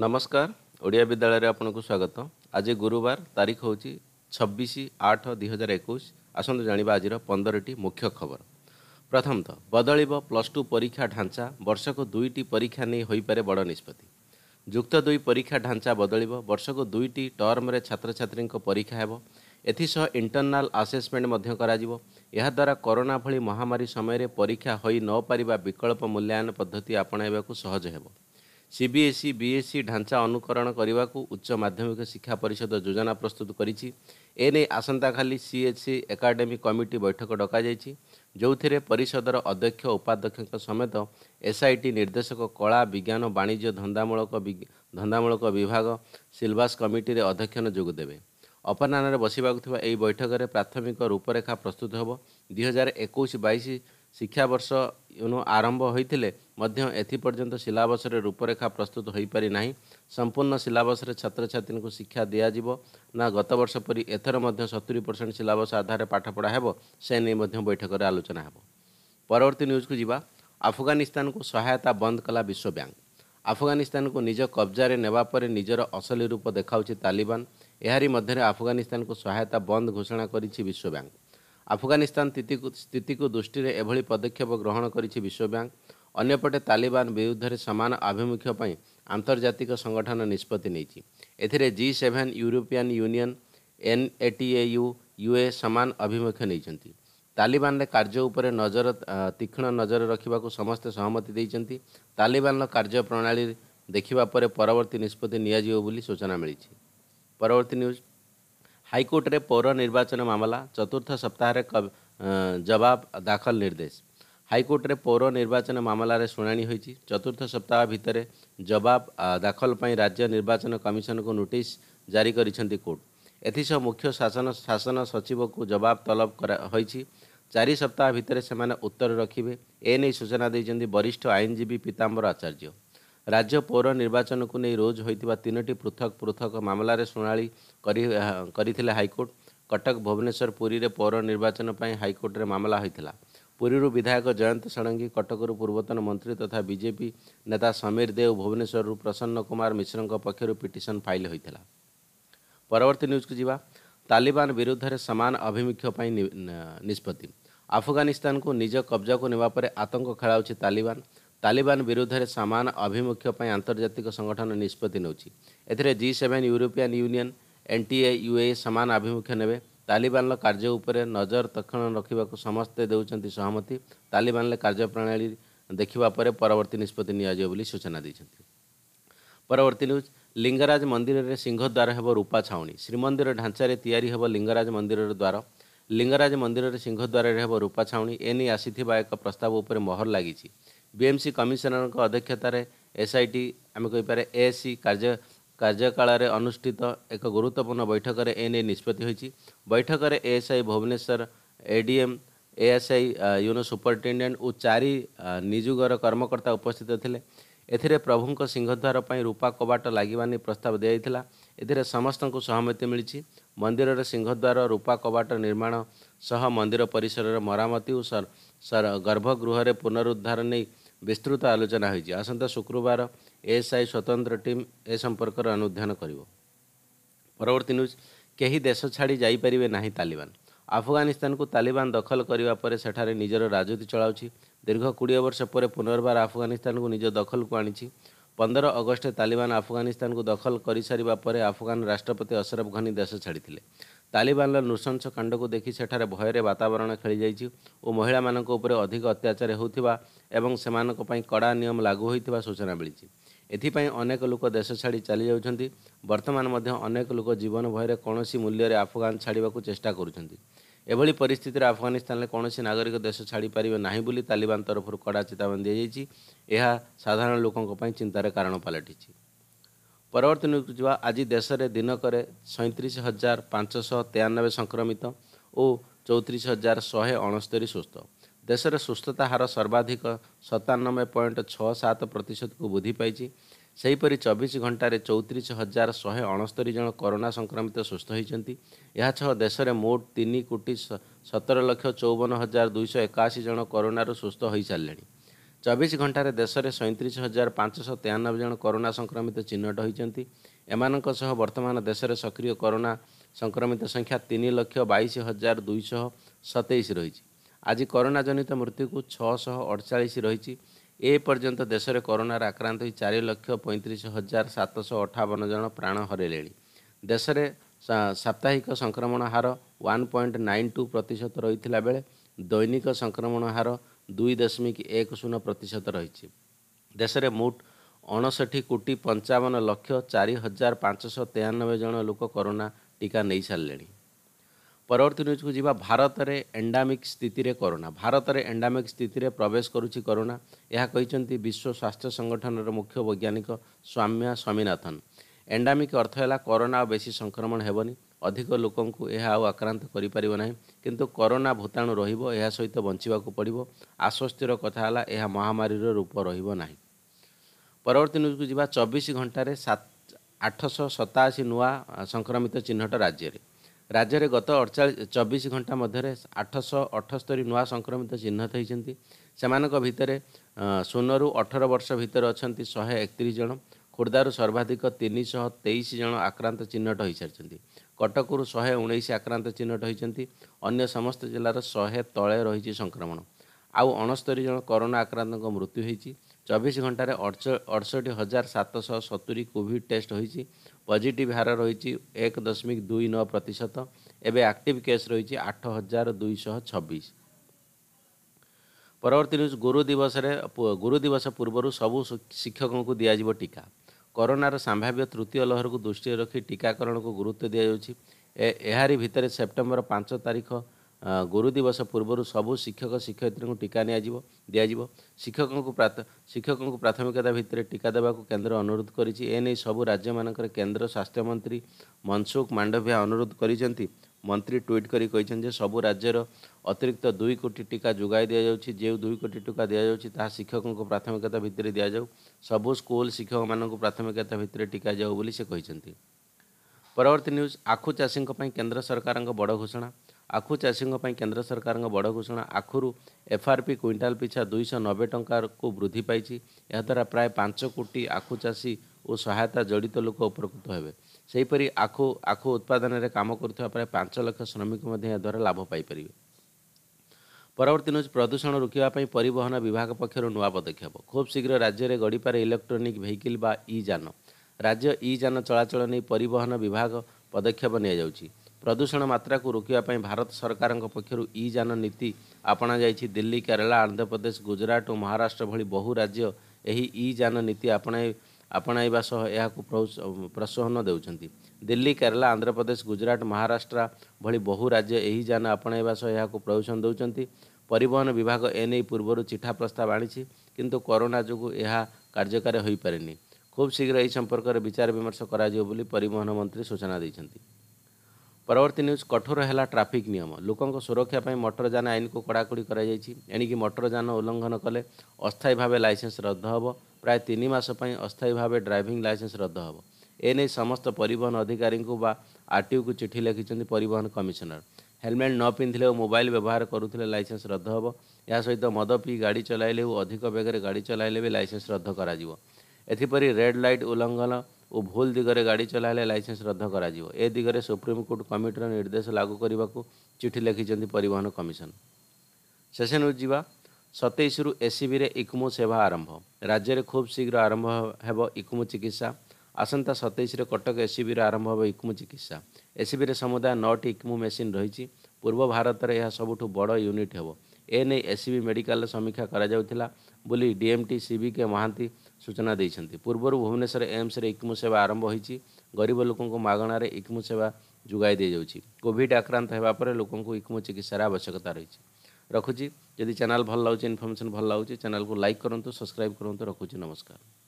ନମସ୍କାର ଓଡ଼ିଆ ବିଦ୍ୟାଳୟରେ ଆପଣଙ୍କୁ ସ୍ୱାଗତ ଆଜି ଗୁରୁବାର ତାରିଖ ହେଉଛି ଛବିଶ ଆଠ ଦୁଇ ହଜାର ଏକୋଇଶ ଆସନ୍ତୁ ଜାଣିବା ଆଜିର ପନ୍ଦରଟି ମୁଖ୍ୟ ଖବର ପ୍ରଥମତଃ ବଦଳିବ ପ୍ଲସ୍ ଟୁ ପରୀକ୍ଷା ଢାଞ୍ଚା ବର୍ଷକୁ ଦୁଇଟି ପରୀକ୍ଷା ନେଇ ହୋଇପାରେ ବଡ଼ ନିଷ୍ପତ୍ତି ଯୁକ୍ତ ଦୁଇ ପରୀକ୍ଷା ଢାଞ୍ଚା ବଦଳିବ ବର୍ଷକୁ ଦୁଇଟି ଟର୍ମରେ ଛାତ୍ରଛାତ୍ରୀଙ୍କ ପରୀକ୍ଷା ହେବ ଏଥିସହ ଇଣ୍ଟରନାଲ୍ ଆସେସମେଣ୍ଟ ମଧ୍ୟ କରାଯିବ ଏହାଦ୍ୱାରା କରୋନା ଭଳି ମହାମାରୀ ସମୟରେ ପରୀକ୍ଷା ହୋଇ ନପାରିବା ବିକଳ୍ପ ମୂଲ୍ୟାୟନ ପଦ୍ଧତି ଆପଣାଇବାକୁ ସହଜ ହେବ ସିବିଏସ୍ଇ ବିଏସ୍ସି e ଢାଞ୍ଚା ଅନୁକରଣ କରିବାକୁ ଉଚ୍ଚ ମାଧ୍ୟମିକ ଶିକ୍ଷା ପରିଷଦ ଯୋଜନା ପ୍ରସ୍ତୁତ କରିଛି ଏ ନେଇ ଆସନ୍ତାକାଲି ସିଏଚ୍ସି ଏକାଡେମୀ କମିଟି ବୈଠକ ଡକାଯାଇଛି ଯେଉଁଥିରେ ପରିଷଦର ଅଧ୍ୟକ୍ଷ ଉପାଧ୍ୟକ୍ଷଙ୍କ ସମେତ ଏସ୍ଆଇଟି ନିର୍ଦ୍ଦେଶକ କଳା ବିଜ୍ଞାନ ବାଣିଜ୍ୟ ଧନ୍ଦାମୂଳକ ଧନ୍ଦାମୂଳକ ବିଭାଗ ସିଲବାସ କମିଟିରେ ଅଧ୍ୟକ୍ଷ ଯୋଗଦେବେ ଅପରାହ୍ନରେ ବସିବାକୁ ଥିବା ଏହି ବୈଠକରେ ପ୍ରାଥମିକ ରୂପରେଖା ପ୍ରସ୍ତୁତ ହେବ ଦୁଇ ହଜାର ଏକୋଇଶ ବାଇଶ ଶିକ୍ଷାବର୍ଷ ୟୁନୁ ଆରମ୍ଭ ହୋଇଥିଲେ ମଧ୍ୟ ଏଥିପର୍ଯ୍ୟନ୍ତ ସିଲାବସରେ ରୂପରେଖା ପ୍ରସ୍ତୁତ ହୋଇପାରିନାହିଁ ସମ୍ପୂର୍ଣ୍ଣ ସିଲାବସରେ ଛାତ୍ରଛାତ୍ରୀଙ୍କୁ ଶିକ୍ଷା ଦିଆଯିବ ନା ଗତବର୍ଷ ପରି ଏଥର ମଧ୍ୟ ସତୁରି ପରସେଣ୍ଟ ସିଲାବସ ଆଧାରରେ ପାଠପଢ଼ା ହେବ ସେ ନେଇ ମଧ୍ୟ ବୈଠକରେ ଆଲୋଚନା ହେବ ପରବର୍ତ୍ତୀ ନ୍ୟୁଜ୍କୁ ଯିବା ଆଫଗାନିସ୍ତାନକୁ ସହାୟତା ବନ୍ଦ କଲା ବିଶ୍ୱବ୍ୟାଙ୍କ ଆଫଗାନିସ୍ତାନକୁ ନିଜ କବ୍ଜାରେ ନେବା ପରେ ନିଜର ଅସଲି ରୂପ ଦେଖାଉଛି ତାଲିବାନ ଏହାରି ମଧ୍ୟରେ ଆଫଗାନିସ୍ତାନକୁ ସହାୟତା ବନ୍ଦ ଘୋଷଣା କରିଛି ବିଶ୍ୱବ୍ୟାଙ୍କ ଆଫଗାନିସ୍ତାନ ସ୍ଥିତିକୁ ଦୃଷ୍ଟିରେ ଏଭଳି ପଦକ୍ଷେପ ଗ୍ରହଣ କରିଛି ବିଶ୍ୱବ୍ୟାଙ୍କ ଅନ୍ୟପଟେ ତାଲିବାନ ବିରୁଦ୍ଧରେ ସମାନ ଆଭିମୁଖ୍ୟ ପାଇଁ ଆନ୍ତର୍ଜାତିକ ସଂଗଠନ ନିଷ୍ପତ୍ତି ନେଇଛି ଏଥିରେ G seven European Union N A T A U U A ସମାନ ଆଭିମୁଖ୍ୟ ନେଇଛନ୍ତି ତାଲିବାନରେ କାର୍ଯ୍ୟ ଉପରେ ନଜର ତୀକ୍ଷ୍ଣ ନଜର ରଖିବାକୁ ସମସ୍ତେ ସହମତି ଦେଇଛନ୍ତି ତାଲିବାନର କାର୍ଯ୍ୟ ପ୍ରଣାଳୀ ଦେଖିବା ପରେ ପରବର୍ତ୍ତୀ ନିଷ୍ପତ୍ତି ନିଆଯିବ ବୋଲି ସୂଚନା ମିଳିଛି ପରବର୍ତ୍ତୀ ନ୍ୟୁଜ୍ ହାଇକୋର୍ଟରେ ପୌର ନିର୍ବାଚନ ମାମଲା ଚତୁର୍ଥ ସପ୍ତାହରେ ଜବାବ ଦାଖଲ ନିର୍ଦ୍ଦେଶ ହାଇକୋର୍ଟରେ ପୌର ନିର୍ବାଚନ ମାମଲାରେ ଶୁଣାଣି ହୋଇଛି ଚତୁର୍ଥ ସପ୍ତାହ ଭିତରେ ଜବାବ ଦାଖଲ ପାଇଁ ରାଜ୍ୟ ନିର୍ବାଚନ କମିଶନକୁ ନୋଟିସ୍ ଜାରି କରିଛନ୍ତି କୋର୍ଟ ଏଥିସହ ମୁଖ୍ୟ ଶାସନ ଶାସନ ସଚିବକୁ ଜବାବ ତଲବ କରା ହୋଇଛି ଚାରି ସପ୍ତାହ ଭିତରେ ସେମାନେ ଉତ୍ତର ରଖିବେ ଏ ନେଇ ସୂଚନା ଦେଇଛନ୍ତି ବରିଷ୍ଠ ଆଇନଜୀବୀ ପୀତାମ୍ବର ଆଚାର୍ଯ୍ୟ ରାଜ୍ୟ ପୌର ନିର୍ବାଚନକୁ ନେଇ ରୋଜ ହୋଇଥିବା ତିନୋଟି ପୃଥକ ପୃଥକ ମାମଲାରେ ଶୁଣାଣି କରିଥିଲେ ହାଇକୋର୍ଟ କଟକ ଭୁବନେଶ୍ୱର ପୁରୀରେ ପୌର ନିର୍ବାଚନ ପାଇଁ ହାଇକୋର୍ଟରେ ମାମଲା ହୋଇଥିଲା ପୁରୀରୁ ବିଧାୟକ ଜୟନ୍ତ ଷଡ଼ଙ୍ଗୀ କଟକରୁ ପୂର୍ବତନ ମନ୍ତ୍ରୀ ତଥା ବିଜେପି ନେତା ସମୀର ଦେଓ ଭୁବନେଶ୍ୱରରୁ ପ୍ରସନ୍ନ କୁମାର ମିଶ୍ରଙ୍କ ପକ୍ଷରୁ ପିଟିସନ୍ ଫାଇଲ୍ ହୋଇଥିଲା ପରବର୍ତ୍ତୀ ନ୍ୟୁଜ୍କୁ ଯିବା ତାଲିବାନ ବିରୁଦ୍ଧରେ ସମାନ ଆଭିମୁଖ୍ୟ ପାଇଁ ନିଷ୍ପତ୍ତି ଆଫଗାନିସ୍ତାନକୁ ନିଜ କବ୍ଜାକୁ ନେବା ପରେ ଆତଙ୍କ ଖେଳାଉଛି ତାଲିବାନ ତାଲିବାନ ବିରୁଦ୍ଧରେ ସମାନ ଆଭିମୁଖ୍ୟ ପାଇଁ ଆନ୍ତର୍ଜାତିକ ସଂଗଠନ ନିଷ୍ପତ୍ତି ନେଉଛି ଏଥିରେ G seven European Union N T A U A ସମାନ ଆଭିମୁଖ୍ୟ ନେବେ ତାଲିବାନର କାର୍ଯ୍ୟ ଉପରେ ନଜର ତକ୍ଷଣ ରଖିବାକୁ ସମସ୍ତେ ଦେଉଛନ୍ତି ସହମତି ତାଲିବାନରେ କାର୍ଯ୍ୟପ୍ରଣାଳୀ ଦେଖିବା ପରେ ପରବର୍ତ୍ତୀ ନିଷ୍ପତ୍ତି ନିଆଯିବ ବୋଲି ସୂଚନା ଦେଇଛନ୍ତି ପରବର୍ତ୍ତୀ ନ୍ୟୁଜ୍ ଲିଙ୍ଗରାଜ ମନ୍ଦିରରେ ସିଂହ ଦ୍ୱାର ହେବ ରୂପା ଛାଉଣି ଶ୍ରୀମନ୍ଦିର ଢାଞ୍ଚାରେ ତିଆରି ହେବ ଲିଙ୍ଗରାଜ ମନ୍ଦିରର ଦ୍ୱାର ଲିଙ୍ଗରାଜ ମନ୍ଦିରରେ ସିଂହ ଦ୍ୱାରରେ ହେବ ରୂପା ଛାଉଣି ଏ ନେଇ ଆସିଥିବା ଏକ ପ୍ରସ୍ତାବ ଉପରେ ମହର ଲାଗିଛି ବିଏମ୍ସି କମିଶନରଙ୍କ ଅଧ୍ୟକ୍ଷତାରେ ଏସ୍ଆଇଟି ଆମେ କହିପାରେ ଏଏସ୍ସି କାର୍ଯ୍ୟ କାର୍ଯ୍ୟକାଳରେ ଅନୁଷ୍ଠିତ ଏକ ଗୁରୁତ୍ୱପୂର୍ଣ୍ଣ ବୈଠକରେ ଏ ନେଇ ନିଷ୍ପତ୍ତି ହୋଇଛି ବୈଠକରେ ଏଏସ୍ଆଇ ଭୁବନେଶ୍ୱର ଏଡିଏମ୍ ଏଏସ୍ଆଇ ୟୁନୋ ସୁପରିଟେଣ୍ଡେଣ୍ଟ ଓ ଚାରି ନିଯୁଗର କର୍ମକର୍ତ୍ତା ଉପସ୍ଥିତ ଥିଲେ ଏଥିରେ ପ୍ରଭୁଙ୍କ ସିଂହଦ୍ୱାର ପାଇଁ ରୂପା କବାଟ ଲାଗିବାନି ପ୍ରସ୍ତାବ ଦିଆଯାଇଥିଲା ଏଥିରେ ସମସ୍ତଙ୍କୁ ସହମତି ମିଳିଛି ମନ୍ଦିରରେ ସିଂହଦ୍ୱାର ରୂପା କବାଟ ନିର୍ମାଣ ସହ ମନ୍ଦିର ପରିସରର ମରାମତି ଓ ଗର୍ଭଗୃହରେ ପୁନରୁଦ୍ଧାର ନେଇ ବିସ୍ତୃତ ଆଲୋଚନା ହୋଇଛି ଆସନ୍ତା ଶୁକ୍ରବାର ଏଏସ୍ଆଇ ସ୍ୱତନ୍ତ୍ର ଟିମ୍ ଏ ସମ୍ପର୍କରେ ଅନୁଧ୍ୟାନ କରିବ ପରବର୍ତ୍ତୀ ନ୍ୟୁଜ୍ କେହି ଦେଶ ଛାଡ଼ି ଯାଇପାରିବେ ନାହିଁ ତାଲିବାନ ଆଫଗାନିସ୍ତାନକୁ ତାଲିବାନ ଦଖଲ କରିବା ପରେ ସେଠାରେ ନିଜର ରାଜୁତି ଚଳାଉଛି ଦୀର୍ଘ କୋଡ଼ିଏ ବର୍ଷ ପରେ ପୁନର୍ବାର ଆଫଗାନିସ୍ତାନକୁ ନିଜ ଦଖଲକୁ ଆଣିଛି ପନ୍ଦର ଅଗଷ୍ଟରେ ତାଲିବାନ ଆଫଗାନିସ୍ତାନକୁ ଦଖଲ କରିସାରିବା ପରେ ଆଫଗାନ ରାଷ୍ଟ୍ରପତି ଅସରଫ ଘନି ଦେଶ ଛାଡ଼ିଥିଲେ ତାଲିବାନର ନୃଶଂସ କାଣ୍ଡକୁ ଦେଖି ସେଠାରେ ଭୟରେ ବାତାବରଣ ଖେଳିଯାଇଛି ଓ ମହିଳାମାନଙ୍କ ଉପରେ ଅଧିକ ଅତ୍ୟାଚାର ହେଉଥିବା ଏବଂ ସେମାନଙ୍କ ପାଇଁ କଡ଼ା ନିୟମ ଲାଗୁ ହୋଇଥିବା ସୂଚନା ମିଳିଛି ଏଥିପାଇଁ ଅନେକ ଲୋକ ଦେଶ ଛାଡ଼ି ଚାଲିଯାଉଛନ୍ତି ବର୍ତ୍ତମାନ ମଧ୍ୟ ଅନେକ ଲୋକ ଜୀବନ ଭୟରେ କୌଣସି ମୂଲ୍ୟରେ ଆଫଗାନ ଛାଡ଼ିବାକୁ ଚେଷ୍ଟା କରୁଛନ୍ତି ଏଭଳି ପରିସ୍ଥିତିରେ ଆଫଗାନିସ୍ତାନରେ କୌଣସି ନାଗରିକ ଦେଶ ଛାଡ଼ିପାରିବେ ନାହିଁ ବୋଲି ତାଲିବାନ ତରଫରୁ କଡ଼ା ଚେତାବନୀ ଦିଆଯାଇଛି ଏହା ସାଧାରଣ ଲୋକଙ୍କ ପାଇଁ ଚିନ୍ତାର କାରଣ ପାଲଟିଛି ପରବର୍ତ୍ତୀ ନ୍ୟୁଜ୍ ଯିବା ଆଜି ଦେଶରେ ଦିନକରେ ସଇଁତିରିଶ ହଜାର ପାଞ୍ଚଶହ ତେୟାନବେ ସଂକ୍ରମିତ ଓ ଚଉତିରିଶ ହଜାର ଶହେ ଅଣସ୍ତରି ସୁସ୍ଥ ଦେଶରେ ସୁସ୍ଥତା ହାର ସର୍ବାଧିକ ସତାନବେ ପଏଣ୍ଟ ଛଅ ସାତ ପ୍ରତିଶତକୁ ବୃଦ୍ଧି ପାଇଛି ସେହିପରି ଚବିଶ ଘଣ୍ଟାରେ ଚଉତିରିଶ ହଜାର ଶହେ ଅଣସ୍ତରି ଜଣ କରୋନା ସଂକ୍ରମିତ ସୁସ୍ଥ ହୋଇଛନ୍ତି ଏହାସହ ଦେଶରେ ମୋଟ ତିନି କୋଟି ସତର ଲକ୍ଷ ଚଉବନ ହଜାର ଦୁଇଶହ ଏକାଅଶୀ ଜଣ କରୋନାରୁ ସୁସ୍ଥ ହୋଇସାରିଲେଣି ଚବିଶ ଘଣ୍ଟାରେ ଦେଶରେ ସଇଁତିରିଶ ହଜାର ପାଞ୍ଚଶହ ତେୟାନବେ ଜଣ କରୋନା ସଂକ୍ରମିତ ଚିହ୍ନଟ ହୋଇଛନ୍ତି ଏମାନଙ୍କ ସହ ବର୍ତ୍ତମାନ ଦେଶରେ ସକ୍ରିୟ କରୋନା ସଂକ୍ରମିତ ସଂଖ୍ୟା ତିନି ଲକ୍ଷ ବାଇଶ ହଜାର ଦୁଇଶହ ସତେଇଶ ରହିଛି ଆଜି କରୋନା ଜନିତ ମୃତ୍ୟୁକୁ ଛଅଶହ ଅଠଚାଳିଶ ରହିଛି ଏ ପର୍ଯ୍ୟନ୍ତ ଦେଶରେ କରୋନାରେ ଆକ୍ରାନ୍ତ ହୋଇ ଚାରି ଲକ୍ଷ ପଇଁତିରିଶ ହଜାର ସାତଶହ ଅଠାବନ ଜଣ ପ୍ରାଣ ହରାଇଲେଣି ଦେଶରେ ସାପ୍ତାହିକ ସଂକ୍ରମଣ ହାର ୱାନ୍ ପଏଣ୍ଟ ନାଇନ୍ ଟୁ ପ୍ରତିଶତ ରହିଥିଲା ବେଳେ ଦୈନିକ ସଂକ୍ରମଣ ହାର ଦୁଇ ଦଶମିକ ଏକ ଶୂନ ପ୍ରତିଶତ ରହିଛି ଦେଶରେ ମୋଟ ଅଣଷଠି କୋଟି ପଞ୍ଚାବନ ଲକ୍ଷ ଚାରି ହଜାର ପାଞ୍ଚଶହ ତେୟାନବେ ଜଣ ଲୋକ କରୋନା ଟିକା ନେଇସାରିଲେଣି ପରବର୍ତ୍ତୀ ନ୍ୟୁଜ୍କୁ ଯିବା ଭାରତରେ ଏଣ୍ଡାମିକ୍ ସ୍ଥିତିରେ କରୋନା ଭାରତରେ ଏଣ୍ଡାମିକ୍ ସ୍ଥିତିରେ ପ୍ରବେଶ କରୁଛି କରୋନା ଏହା କହିଛନ୍ତି ବିଶ୍ୱ ସ୍ୱାସ୍ଥ୍ୟ ସଂଗଠନର ମୁଖ୍ୟ ବୈଜ୍ଞାନିକ ସ୍ୱାମ୍ୟା ସ୍ୱାମୀନାଥନ ଏଣ୍ଡାମିକ୍ ଅର୍ଥ ହେଲା କରୋନା ଆଉ ବେଶୀ ସଂକ୍ରମଣ ହେବନି ଅଧିକ ଲୋକଙ୍କୁ ଏହା ଆଉ ଆକ୍ରାନ୍ତ କରିପାରିବ ନାହିଁ କିନ୍ତୁ କରୋନା ଭୂତାଣୁ ରହିବ ଏହା ସହିତ ବଞ୍ଚିବାକୁ ପଡ଼ିବ ଆଶ୍ୱସ୍ତିର କଥା ହେଲା ଏହା ମହାମାରୀର ରୂପ ରହିବ ନାହିଁ ପରବର୍ତ୍ତୀ ନ୍ୟୁଜ୍କୁ ଯିବା ଚବିଶ ଘଣ୍ଟାରେ ସାତ ଆଠଶହ ସତାଅଶୀ ନୂଆ ସଂକ୍ରମିତ ଚିହ୍ନଟ ରାଜ୍ୟରେ ରାଜ୍ୟରେ ଗତ ଅଠଚାଳିଶ ଚବିଶ ଘଣ୍ଟା ମଧ୍ୟରେ ଆଠଶହ ଅଠସ୍ତରୀ ନୂଆ ସଂକ୍ରମିତ ଚିହ୍ନଟ ହୋଇଛନ୍ତି ସେମାନଙ୍କ ଭିତରେ ଶୂନରୁ ଅଠର ବର୍ଷ ଭିତରେ ଅଛନ୍ତି ଶହେ ଏକତିରିଶ ଜଣ ଖୋର୍ଦ୍ଧାରୁ ସର୍ବାଧିକ ତିନିଶହ ତେଇଶ ଜଣ ଆକ୍ରାନ୍ତ ଚିହ୍ନଟ ହୋଇସାରିଛନ୍ତି କଟକରୁ ଶହେ ଉଣେଇଶ ଆକ୍ରାନ୍ତ ଚିହ୍ନଟ ହୋଇଛନ୍ତି ଅନ୍ୟ ସମସ୍ତ ଜିଲ୍ଲାର ଶହେ ତଳେ ରହିଛି ସଂକ୍ରମଣ ଆଉ ଅଣସ୍ତରି ଜଣ କରୋନା ଆକ୍ରାନ୍ତଙ୍କ ମୃତ୍ୟୁ ହୋଇଛି ଚବିଶ ଘଣ୍ଟାରେ ଅଠଷଠି ହଜାର ସାତଶହ ସତୁରି କୋଭିଡ଼ ଟେଷ୍ଟ ହୋଇଛି ପଜିଟିଭ୍ ହାର ରହିଛି ଏକ ଦଶମିକ ଦୁଇ ନଅ ପ୍ରତିଶତ ଏବେ ଆକ୍ଟିଭ୍ କେସ୍ ରହିଛି ଆଠ ହଜାର ଦୁଇଶହ ଛବିଶ ପରବର୍ତ୍ତୀ ନ୍ୟୁଜ୍ ଗୁରୁ ଦିବସରେ ଗୁରୁ ଦିବସ ପୂର୍ବରୁ ସବୁ ଶିକ୍ଷକଙ୍କୁ ଦିଆଯିବ ଟିକା କରୋନାର ସମ୍ଭାବ୍ୟ ତୃତୀୟ ଲହରକୁ ଦୃଷ୍ଟିରେ ରଖି ଟିକାକରଣକୁ ଗୁରୁତ୍ୱ ଦିଆଯାଉଛି ଏହାରି ଭିତରେ ସେପ୍ଟେମ୍ବର ପାଞ୍ଚ ତାରିଖ ଗୁରୁ ଦିବସ ପୂର୍ବରୁ ସବୁ ଶିକ୍ଷକ ଶିକ୍ଷୟିତ୍ରୀଙ୍କୁ ଟିକା ନିଆଯିବ ଦିଆଯିବ ଶିକ୍ଷକଙ୍କୁ ଶିକ୍ଷକଙ୍କୁ ପ୍ରାଥମିକତା ଭିତରେ ଟିକା ଦେବାକୁ କେନ୍ଦ୍ର ଅନୁରୋଧ କରିଛି ଏନେଇ ସବୁ ରାଜ୍ୟମାନଙ୍କରେ କେନ୍ଦ୍ର ସ୍ୱାସ୍ଥ୍ୟମନ୍ତ୍ରୀ ମନସୁଖ ମାଣ୍ଡଭିଆ ଅନୁରୋଧ କରିଛନ୍ତି ମନ୍ତ୍ରୀ ଟ୍ୱିଟ୍ କରି କହିଛନ୍ତି ଯେ ସବୁ ରାଜ୍ୟର ଅତିରିକ୍ତ ଦୁଇ କୋଟି ଟିକା ଯୋଗାଇ ଦିଆଯାଉଛି ଯେଉଁ ଦୁଇ କୋଟି ଟିକା ଦିଆଯାଉଛି ତାହା ଶିକ୍ଷକଙ୍କ ପ୍ରାଥମିକତା ଭିତରେ ଦିଆଯାଉ ସବୁ ସ୍କୁଲ ଶିକ୍ଷକମାନଙ୍କୁ ପ୍ରାଥମିକତା ଭିତରେ ଟିକା ଯାଉ ବୋଲି ସେ କହିଛନ୍ତି ପରବର୍ତ୍ତୀ ନ୍ୟୁଜ୍ ଆଖୁ ଚାଷୀଙ୍କ ପାଇଁ କେନ୍ଦ୍ର ସରକାରଙ୍କ ବଡ଼ ଘୋଷଣା ଆଖୁ ଚାଷୀଙ୍କ ପାଇଁ କେନ୍ଦ୍ର ସରକାରଙ୍କ ବଡ଼ ଘୋଷଣା ଆଖୁରୁ ଏଫ୍ ଆର୍ ପି କ୍ୱିଣ୍ଟାଲ ପିଛା ଦୁଇଶହ ନବେ ଟଙ୍କାକୁ ବୃଦ୍ଧି ପାଇଛି ଏହାଦ୍ୱାରା ପ୍ରାୟ ପାଞ୍ଚ କୋଟି ଆଖୁ ଚାଷୀ ଓ ସହାୟତା ଜଡ଼ିତ ଲୋକ ଉପକୃତ ହେବେ ସେହିପରି ଆଖୁ ଆଖୁ ଉତ୍ପାଦନରେ କାମ କରୁଥିବା ପ୍ରାୟ ପାଞ୍ଚ ଲକ୍ଷ ଶ୍ରମିକ ମଧ୍ୟ ଏହାଦ୍ୱାରା ଲାଭ ପାଇପାରିବେ ପରବର୍ତ୍ତୀ ନୁହେଁ ପ୍ରଦୂଷଣ ରୋକିବା ପାଇଁ ପରିବହନ ବିଭାଗ ପକ୍ଷରୁ ନୂଆ ପଦକ୍ଷେପ ଖୁବ୍ ଶୀଘ୍ର ରାଜ୍ୟରେ ଗଢ଼ିପାରେ ଇଲେକ୍ଟ୍ରୋନିକ୍ ଭେହିକିଲ୍ ବା ଇ ଯାନ ରାଜ୍ୟ ଇ ଯାନ ଚଳାଚଳ ନେଇ ପରିବହନ ବିଭାଗ ପଦକ୍ଷେପ ନିଆଯାଉଛି ପ୍ରଦୂଷଣ ମାତ୍ରାକୁ ରୋକିବା ପାଇଁ ଭାରତ ସରକାରଙ୍କ ପକ୍ଷରୁ ଇ ଯାନ ନୀତି ଆପଣାଯାଇଛି ଦିଲ୍ଲୀ କେରଳ ଆନ୍ଧ୍ରପ୍ରଦେଶ ଗୁଜୁରାଟ ଓ ମହାରାଷ୍ଟ୍ର ଭଳି ବହୁ ରାଜ୍ୟ ଏହି ଇ ଯାନ ନୀତି ଆପଣାଇ ଆପଣାଇବା ସହ ଏହାକୁ ପ୍ରୋତ୍ସାହନ ଦେଉଛନ୍ତି ଦିଲ୍ଲୀ କେରଳ ଆନ୍ଧ୍ରପ୍ରଦେଶ ଗୁଜୁରାଟ ମହାରାଷ୍ଟ୍ର ଭଳି ବହୁ ରାଜ୍ୟ ଏହି ଯାନ ଆପଣାଇବା ସହ ଏହାକୁ ପ୍ରୋତ୍ସାହନ ଦେଉଛନ୍ତି ପରିବହନ ବିଭାଗ ଏ ନେଇ ପୂର୍ବରୁ ଚିଠା ପ୍ରସ୍ତାବ ଆଣିଛି କିନ୍ତୁ କରୋନା ଯୋଗୁଁ ଏହା କାର୍ଯ୍ୟକାରୀ ହୋଇପାରିନି ଖୁବ୍ ଶୀଘ୍ର ଏହି ସମ୍ପର୍କରେ ବିଚାର ବିମର୍ଶ କରାଯିବ ବୋଲି ପରିବହନ ମନ୍ତ୍ରୀ ସୂଚନା ଦେଇଛନ୍ତି ପରବର୍ତ୍ତୀ ନ୍ୟୁଜ୍ କଠୋର ହେଲା ଟ୍ରାଫିକ୍ ନିୟମ ଲୋକଙ୍କ ସୁରକ୍ଷା ପାଇଁ ଯାନ ଆଇନକୁ କଡ଼ାକଡ଼ି କରାଯାଇଛି ଏଣିକି ଯାନ ଉଲ୍ଲଙ୍ଘନ କଲେ ଅସ୍ଥାୟୀ ଭାବେ ଲାଇସେନ୍ସ ରଦ୍ଦ ହେବ ପ୍ରାୟ ତିନି ମାସ ପାଇଁ ଅସ୍ଥାୟୀ ଭାବେ ଡ୍ରାଇଭିଂ ଲାଇସେନ୍ସ ରଦ୍ଦ ହେବ ଏ ନେଇ ସମସ୍ତ ପରିବହନ ଅଧିକାରୀଙ୍କୁ ବା ଆରଟିଓକୁ ଚିଠି ଲେଖିଛନ୍ତି ପରିବହନ କମିଶନର ହେଲମେଟ୍ ନ ପିନ୍ଧିଲେ ଓ ମୋବାଇଲ୍ ବ୍ୟବହାର କରୁଥିଲେ ଲାଇସେନ୍ସ ରଦ୍ଦ ହେବ ଏହା ସହିତ ମଦ ପିଇ ଗାଡ଼ି ଚଲାଇଲେ ଓ ଅଧିକ ବେଗରେ ଗାଡ଼ି ଚଲାଇଲେ ବି ଲାଇସେନ୍ସ ରଦ୍ଦ କରାଯିବ ଏଥିପରି ରେଡ୍ ଲାଇଟ୍ ଉଲ୍ଲଙ୍ଘନ ଓ ଭୁଲ ଦିଗରେ ଗାଡ଼ି ଚଲାଇଲେ ଲାଇସେନ୍ସ ରଦ୍ଦ କରାଯିବ ଏ ଦିଗରେ ସୁପ୍ରିମକୋର୍ଟ କମିଟିର ନିର୍ଦ୍ଦେଶ ଲାଗୁ କରିବାକୁ ଚିଠି ଲେଖିଛନ୍ତି ପରିବହନ କମିଶନ ସେସନ୍କୁ ଯିବା ସତେଇଶରୁ ଏସିବିରେ ଇକ୍ମୋ ସେବା ଆରମ୍ଭ ରାଜ୍ୟରେ ଖୁବ୍ ଶୀଘ୍ର ଆରମ୍ଭ ହେବ ଇକ୍ମୋ ଚିକିତ୍ସା ଆସନ୍ତା ସତେଇଶରେ କଟକ ଏସିବିର ଆରମ୍ଭ ହେବ ଇକ୍ମୋ ଚିକିତ୍ସା ଏସିବିରେ ସମୁଦାୟ ନଅଟି ଇକ୍ମୋ ମେସିନ୍ ରହିଛି ପୂର୍ବ ଭାରତରେ ଏହା ସବୁଠୁ ବଡ଼ ୟୁନିଟ୍ ହେବ ଏ ନେଇ ଏସ୍ସିବି ମେଡିକାଲରେ ସମୀକ୍ଷା କରାଯାଉଥିଲା ବୋଲି ଡିଏମ୍ଟି ସି କେ ମହାନ୍ତି ସୂଚନା ଦେଇଛନ୍ତି ପୂର୍ବରୁ ଭୁବନେଶ୍ୱର ଏମ୍ସରେ ଇକ୍ମୋ ସେବା ଆରମ୍ଭ ହୋଇଛି ଗରିବ ଲୋକଙ୍କୁ ମାଗଣାରେ ଇକ୍ମୋ ସେବା ଯୋଗାଇ ଦିଆଯାଉଛି କୋଭିଡ୍ ଆକ୍ରାନ୍ତ ହେବା ପରେ ଲୋକଙ୍କୁ ଇକ୍ମୋ ଚିକିତ୍ସାର ଆବଶ୍ୟକତା ରହିଛି रखुच्छी जदि चेल भल लगे इनफर्मेशन भल लगे चैनल को लाइक करूँ सब्सक्राइब करूँ रखुच्छी नमस्कार